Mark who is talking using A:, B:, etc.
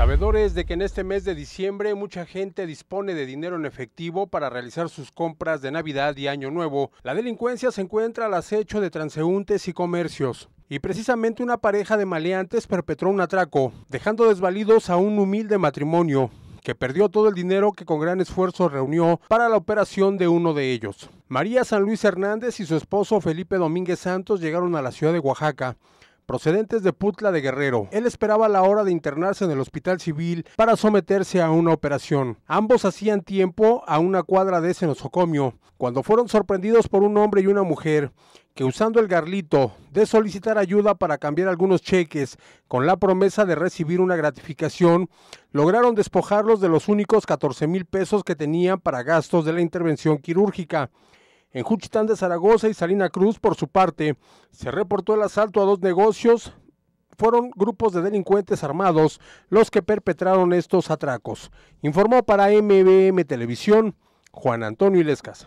A: Sabedores de que en este mes de diciembre mucha gente dispone de dinero en efectivo para realizar sus compras de Navidad y Año Nuevo, la delincuencia se encuentra al acecho de transeúntes y comercios. Y precisamente una pareja de maleantes perpetró un atraco, dejando desvalidos a un humilde matrimonio que perdió todo el dinero que con gran esfuerzo reunió para la operación de uno de ellos. María San Luis Hernández y su esposo Felipe Domínguez Santos llegaron a la ciudad de Oaxaca procedentes de Putla de Guerrero. Él esperaba la hora de internarse en el hospital civil para someterse a una operación. Ambos hacían tiempo a una cuadra de ese nosocomio, cuando fueron sorprendidos por un hombre y una mujer que usando el garlito de solicitar ayuda para cambiar algunos cheques con la promesa de recibir una gratificación, lograron despojarlos de los únicos 14 mil pesos que tenían para gastos de la intervención quirúrgica. En Juchitán de Zaragoza y Salina Cruz, por su parte, se reportó el asalto a dos negocios. Fueron grupos de delincuentes armados los que perpetraron estos atracos, informó para MBM Televisión Juan Antonio Ilescas.